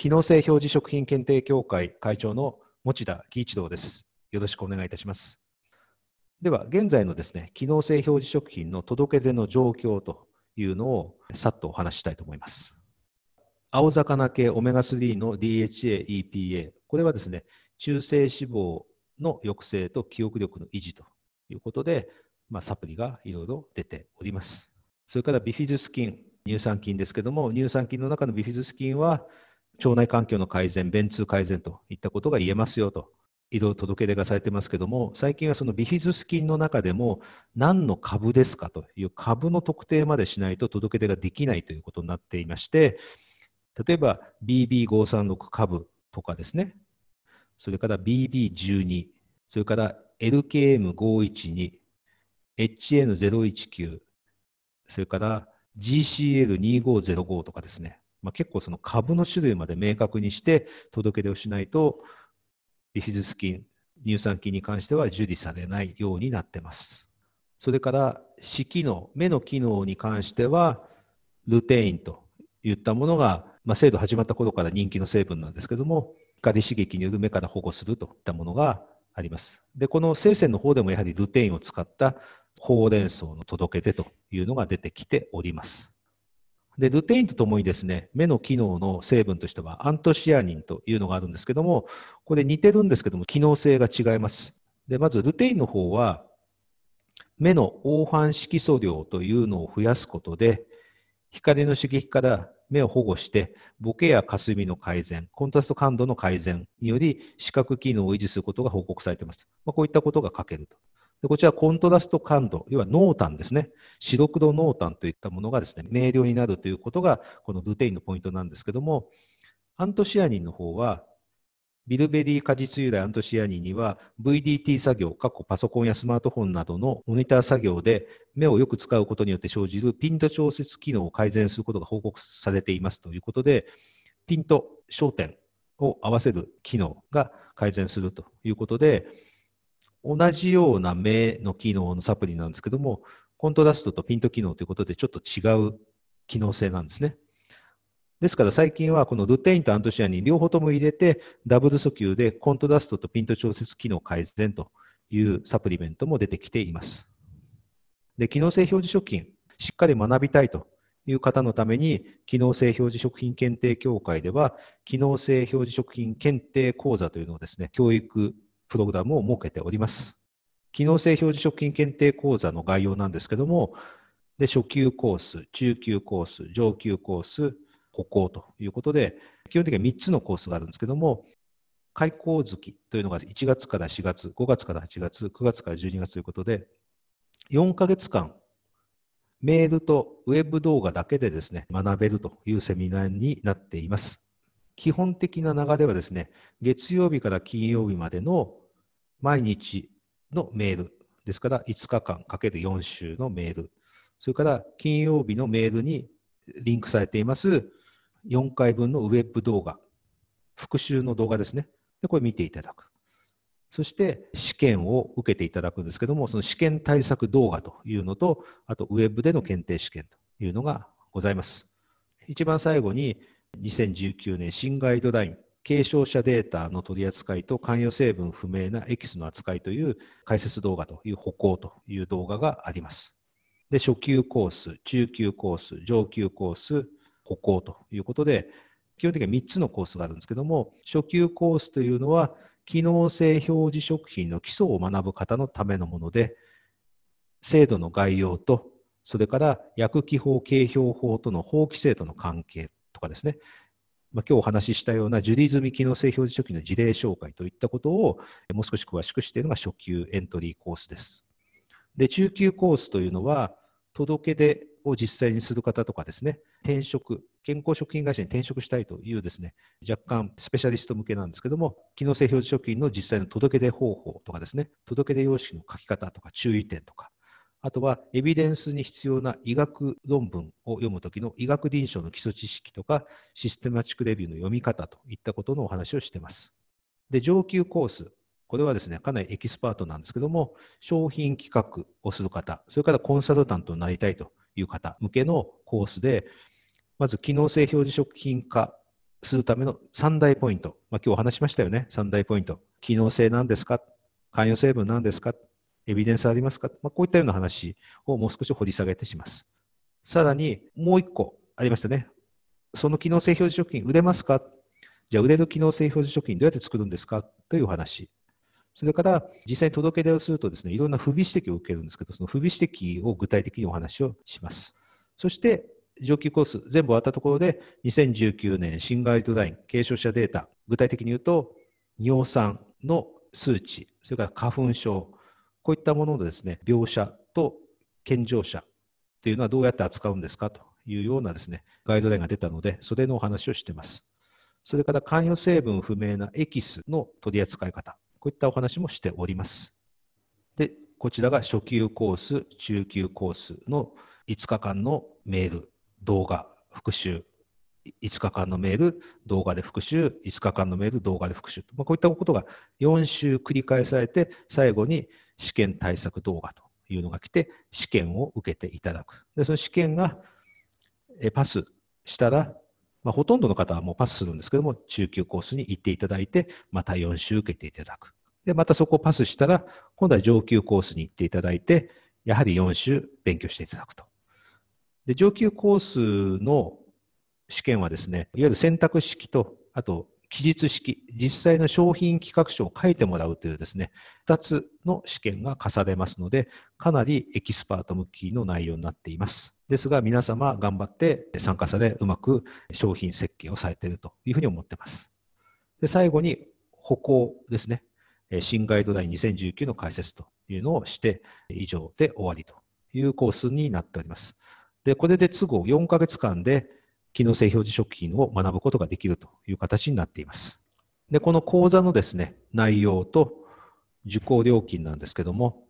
機能性表示食品検定協会会長の持田喜一郎です。よろしくお願いいたします。では、現在のですね、機能性表示食品の届け出の状況というのをさっとお話ししたいと思います。青魚系オメガ3の DHA、EPA、これはですね、中性脂肪の抑制と記憶力の維持ということで、まあ、サプリがいろいろ出ております。それからビフィズス菌、乳酸菌ですけども、乳酸菌の中のビフィズス菌は、腸内環境の改善、便通改善といったことが言えますよと、移動届出がされてますけども、最近はそのビフィズス菌の中でも、何の株ですかという株の特定までしないと届け出ができないということになっていまして、例えば BB536 株とかですね、それから BB12、それから LKM512、HN019、それから GCL2505 とかですね、まあ、結構その株の種類まで明確にして届け出をしないと、ビフィズス菌、乳酸菌に関しては受理されないようになってます。それから視機能、目の機能に関しては、ルテインといったものが、まあ、制度始まった頃から人気の成分なんですけども、光刺激による目から保護するといったものがあります。で、この生鮮の方でもやはりルテインを使ったほうれん草の届け出というのが出てきております。で、ルテインとともにですね、目の機能の成分としてはアントシアニンというのがあるんですけども、これ似てるんですけども、機能性が違います。で、まずルテインの方は、目の黄斑色素量というのを増やすことで、光の刺激から目を保護して、ボケや霞の改善、コントラスト感度の改善により、視覚機能を維持することが報告されています。まあ、こういったことが書けると。でこちらコントラスト感度、要は濃淡ですね。白黒濃淡といったものがですね、明瞭になるということが、このルテインのポイントなんですけども、アントシアニンの方は、ビルベリー果実由来アントシアニンには VDT 作業、パソコンやスマートフォンなどのモニター作業で目をよく使うことによって生じるピント調節機能を改善することが報告されていますということで、ピント、焦点を合わせる機能が改善するということで、同じような目の機能のサプリなんですけども、コントラストとピント機能ということでちょっと違う機能性なんですね。ですから最近はこのルテインとアントシアニン両方とも入れてダブル訴求でコントラストとピント調節機能改善というサプリメントも出てきています。で、機能性表示食品、しっかり学びたいという方のために、機能性表示食品検定協会では、機能性表示食品検定講座というのをですね、教育プログラムを設けております。機能性表示食品検定講座の概要なんですけども、で初級コース、中級コース、上級コース、歩行ということで、基本的には3つのコースがあるんですけども、開校月というのが1月から4月、5月から8月、9月から12月ということで、4ヶ月間、メールとウェブ動画だけでですね、学べるというセミナーになっています。基本的な流れはですね、月曜日から金曜日までの毎日のメールですから5日間かける4週のメールそれから金曜日のメールにリンクされています4回分のウェブ動画復習の動画ですねでこれ見ていただくそして試験を受けていただくんですけどもその試験対策動画というのとあとウェブでの検定試験というのがございます一番最後に2019年新ガイドライン継承者データの取り扱いと関与成分不明なエキスの扱いという解説動画という歩行という動画があります。で、初級コース、中級コース、上級コース、歩行ということで、基本的には3つのコースがあるんですけども、初級コースというのは、機能性表示食品の基礎を学ぶ方のためのもので、制度の概要と、それから薬機法、経表法との法規制との関係とかですね、まあ、今日お話ししたようなジ受理済み機能性表示書記の事例紹介といったことをもう少し詳しくしているのが初級エントリーコースです。で、中級コースというのは、届け出を実際にする方とかですね、転職、健康食品会社に転職したいというですね、若干スペシャリスト向けなんですけども、機能性表示食品の実際の届け出方法とかですね、届け出様式の書き方とか注意点とか、あとはエビデンスに必要な医学論文を読むときの医学臨床の基礎知識とかシステマチックレビューの読み方といったことのお話をしています。で、上級コース。これはですね、かなりエキスパートなんですけども、商品企画をする方、それからコンサルタントになりたいという方向けのコースで、まず機能性表示食品化するための3大ポイント。まあ、今日お話しましたよね、3大ポイント。機能性なんですか関与成分なんですかエビデンスありますか、まあ、こういったような話をもう少し掘り下げてします。さらに、もう1個ありましたね。その機能性表示食品売れますかじゃあ売れる機能性表示食品どうやって作るんですかというお話。それから実際に届け出をするとですね、いろんな不備指摘を受けるんですけど、その不備指摘を具体的にお話をします。そして上級コース全部終わったところで、2019年新ガイドライン、軽症者データ、具体的に言うと、尿酸の数値、それから花粉症、こういったもののですね、描写と健常者というのはどうやって扱うんですかというようなですね、ガイドラインが出たので、それのお話をしてます。それから関与成分不明なエキスの取り扱い方、こういったお話もしております。で、こちらが初級コース、中級コースの5日間のメール、動画、復習、5日間のメール、動画で復習、5日間のメール、動画で復習、まあ、こういったことが4週繰り返されて、最後に試験対策動画というのが来て、試験を受けていただく。でその試験がパスしたら、まあ、ほとんどの方はもうパスするんですけども、中級コースに行っていただいて、また4週受けていただく。で、またそこをパスしたら、今度は上級コースに行っていただいて、やはり4週勉強していただくと。で、上級コースの試験はですね、いわゆる選択式と、あと記述式、実際の商品企画書を書いてもらうというですね、2つの試験が課されますので、かなりエキスパート向きの内容になっています。ですが、皆様頑張って参加され、うまく商品設計をされているというふうに思っています。で最後に、歩行ですね。新ガイドライン2019の解説というのをして、以上で終わりというコースになっております。で、これで都合4ヶ月間で機能性表示食品を学ぶことができるという形になっています。で、この講座のですね、内容と受講料金なんですけども、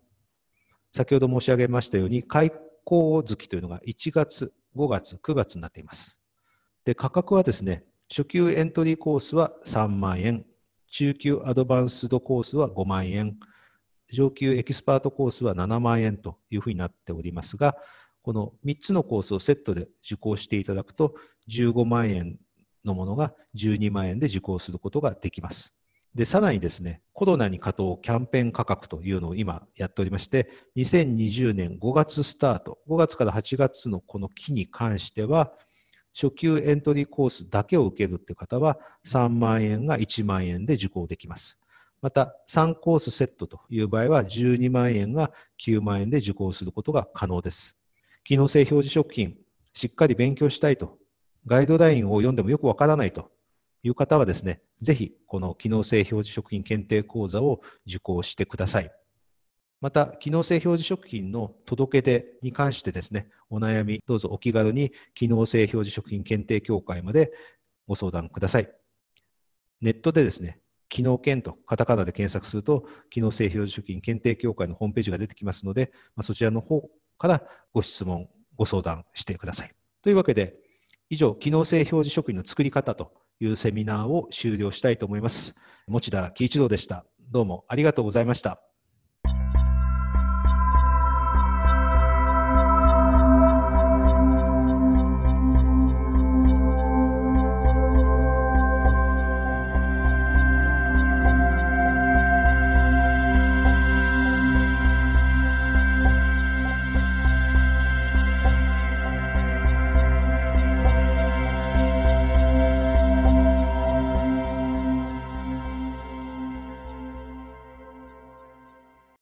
先ほど申し上げましたように、開講月というのが1月、5月、9月になっています。で、価格はですね、初級エントリーコースは3万円、中級アドバンスドコースは5万円、上級エキスパートコースは7万円というふうになっておりますが、この3つのコースをセットで受講していただくと、15万円のものが12万円で受講することができます。で、さらにですね、コロナに加藤キャンペーン価格というのを今やっておりまして、2020年5月スタート、5月から8月のこの期に関しては、初級エントリーコースだけを受けるって方は、3万円が1万円で受講できます。また、3コースセットという場合は、12万円が9万円で受講することが可能です。機能性表示食品、しっかり勉強したいと、ガイドラインを読んでもよくわからないという方はですね、ぜひこの機能性表示食品検定講座を受講してください。また、機能性表示食品の届け出に関してですね、お悩み、どうぞお気軽に機能性表示食品検定協会までご相談ください。ネットでですね、機能検とカタカナで検索すると、機能性表示食品検定協会のホームページが出てきますので、まあ、そちらの方からご質問、ご相談してください。というわけで、以上、機能性表示食品の作り方というセミナーを終了したいと思います。持田喜一郎でした。どうもありがとうございました。